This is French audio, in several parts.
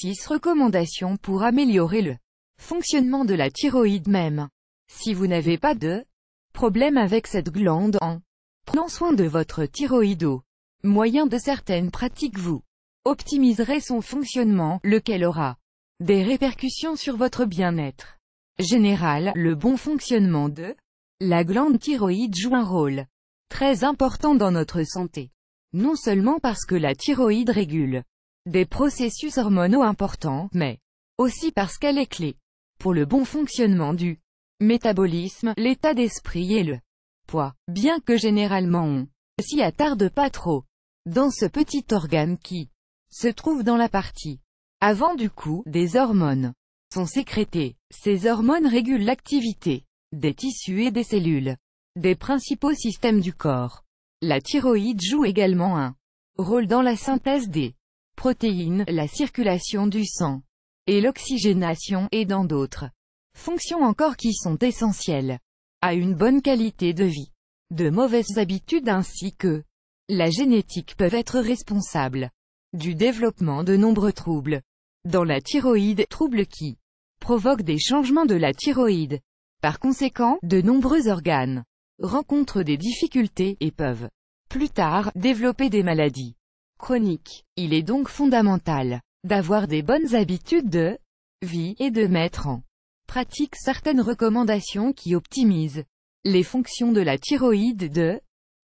6 recommandations pour améliorer le fonctionnement de la thyroïde même. Si vous n'avez pas de problème avec cette glande en prenant soin de votre thyroïde moyen de certaines pratiques vous optimiserez son fonctionnement, lequel aura des répercussions sur votre bien-être. Général, le bon fonctionnement de la glande thyroïde joue un rôle très important dans notre santé. Non seulement parce que la thyroïde régule des processus hormonaux importants, mais aussi parce qu'elle est clé pour le bon fonctionnement du métabolisme, l'état d'esprit et le poids, bien que généralement on s'y attarde pas trop dans ce petit organe qui se trouve dans la partie avant du cou des hormones sont sécrétées. Ces hormones régulent l'activité des tissus et des cellules des principaux systèmes du corps. La thyroïde joue également un rôle dans la synthèse des protéines, la circulation du sang et l'oxygénation, et dans d'autres fonctions encore qui sont essentielles à une bonne qualité de vie. De mauvaises habitudes ainsi que la génétique peuvent être responsables du développement de nombreux troubles dans la thyroïde, troubles qui provoquent des changements de la thyroïde. Par conséquent, de nombreux organes rencontrent des difficultés, et peuvent, plus tard, développer des maladies chronique. Il est donc fondamental d'avoir des bonnes habitudes de vie et de mettre en pratique certaines recommandations qui optimisent les fonctions de la thyroïde de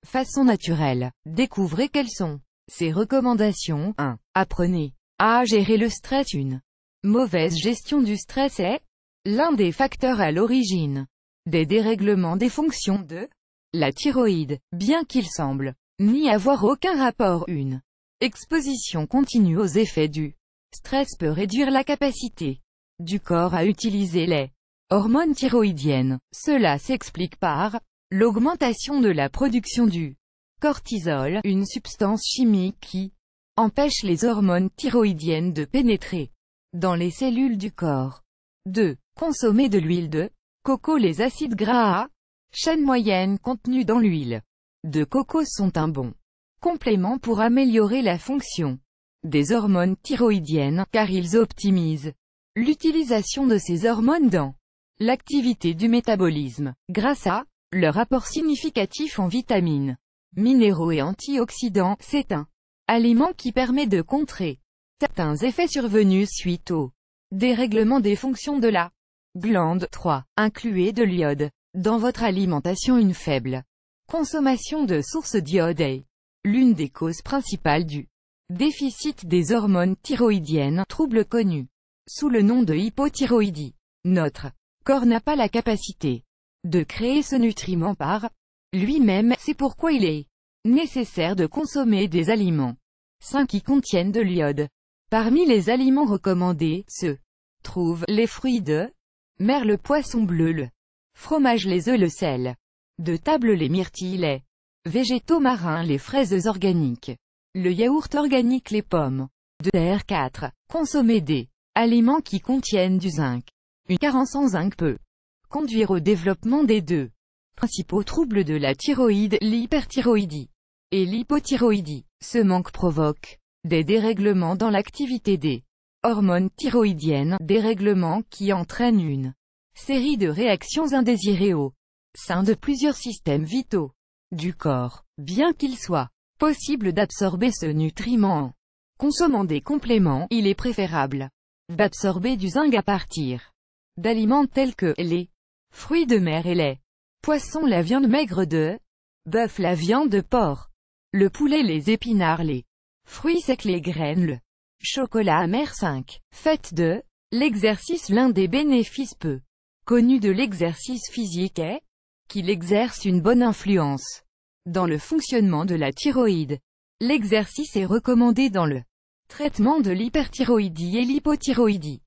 façon naturelle. Découvrez quelles sont ces recommandations. 1. Apprenez à gérer le stress. Une mauvaise gestion du stress est l'un des facteurs à l'origine des dérèglements des fonctions de la thyroïde, bien qu'il semble n'y avoir aucun rapport. Une Exposition continue aux effets du stress peut réduire la capacité du corps à utiliser les hormones thyroïdiennes. Cela s'explique par l'augmentation de la production du cortisol, une substance chimique qui empêche les hormones thyroïdiennes de pénétrer dans les cellules du corps. 2. Consommer de l'huile de coco Les acides gras à chaîne moyenne contenus dans l'huile de coco sont un bon complément pour améliorer la fonction des hormones thyroïdiennes, car ils optimisent l'utilisation de ces hormones dans l'activité du métabolisme, grâce à leur apport significatif en vitamines, minéraux et antioxydants, c'est un aliment qui permet de contrer certains effets survenus suite au dérèglement des fonctions de la glande 3. Incluez de l'iode dans votre alimentation une faible consommation de sources d'iode l'une des causes principales du déficit des hormones thyroïdiennes, trouble connu sous le nom de hypothyroïdie. Notre corps n'a pas la capacité de créer ce nutriment par lui-même, c'est pourquoi il est nécessaire de consommer des aliments sains qui contiennent de l'iode. Parmi les aliments recommandés, se trouvent les fruits de mer, le poisson bleu, le fromage, les œufs, le sel de table, les myrtilles, les Végétaux marins les fraises organiques. Le yaourt organique les pommes. De R4. Consommer des aliments qui contiennent du zinc. Une carence en zinc peut conduire au développement des deux principaux troubles de la thyroïde, l'hyperthyroïdie et l'hypothyroïdie. Ce manque provoque des dérèglements dans l'activité des hormones thyroïdiennes, dérèglements qui entraînent une série de réactions indésirées au sein de plusieurs systèmes vitaux du corps, bien qu'il soit possible d'absorber ce nutriment en consommant des compléments, il est préférable d'absorber du zinc à partir d'aliments tels que les fruits de mer et les poissons, la viande maigre de bœuf, la viande de porc, le poulet, les épinards, les fruits secs, les graines, le chocolat amer 5. Faites de l'exercice L'un des bénéfices peu connus de l'exercice physique est qu'il exerce une bonne influence dans le fonctionnement de la thyroïde. L'exercice est recommandé dans le traitement de l'hyperthyroïdie et l'hypothyroïdie,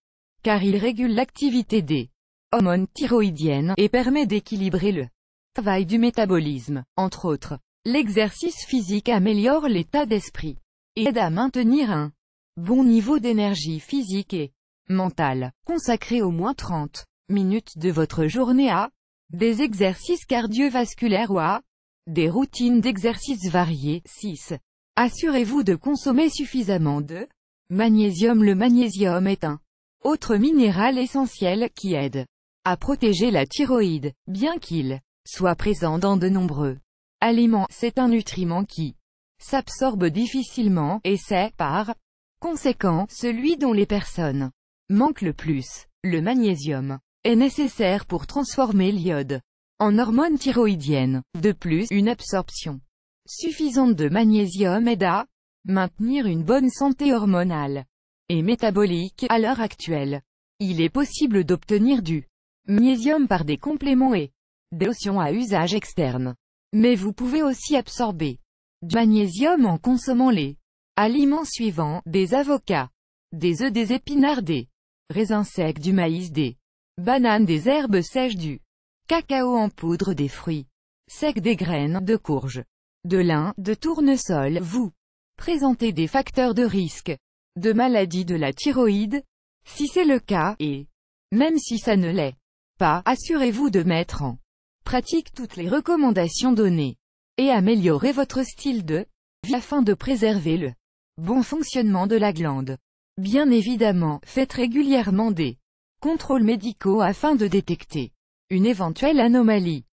car il régule l'activité des hormones thyroïdiennes et permet d'équilibrer le travail du métabolisme, entre autres. L'exercice physique améliore l'état d'esprit et aide à maintenir un bon niveau d'énergie physique et mentale. Consacrez au moins 30 minutes de votre journée à des exercices cardiovasculaires ou à des routines d'exercices variées. 6. Assurez-vous de consommer suffisamment de magnésium. Le magnésium est un autre minéral essentiel qui aide à protéger la thyroïde, bien qu'il soit présent dans de nombreux aliments. C'est un nutriment qui s'absorbe difficilement, et c'est, par conséquent, celui dont les personnes manquent le plus, le magnésium est nécessaire pour transformer l'iode en hormone thyroïdienne. De plus, une absorption suffisante de magnésium aide à maintenir une bonne santé hormonale et métabolique à l'heure actuelle. Il est possible d'obtenir du magnésium par des compléments et des lotions à usage externe. Mais vous pouvez aussi absorber du magnésium en consommant les aliments suivants, des avocats, des œufs des épinards des raisins secs du maïs des Banane des herbes sèches du cacao en poudre des fruits secs des graines de courge, de lin, de tournesol, vous présentez des facteurs de risque de maladie de la thyroïde, si c'est le cas, et même si ça ne l'est pas, assurez-vous de mettre en pratique toutes les recommandations données et améliorez votre style de vie afin de préserver le bon fonctionnement de la glande. Bien évidemment, faites régulièrement des contrôles médicaux afin de détecter une éventuelle anomalie.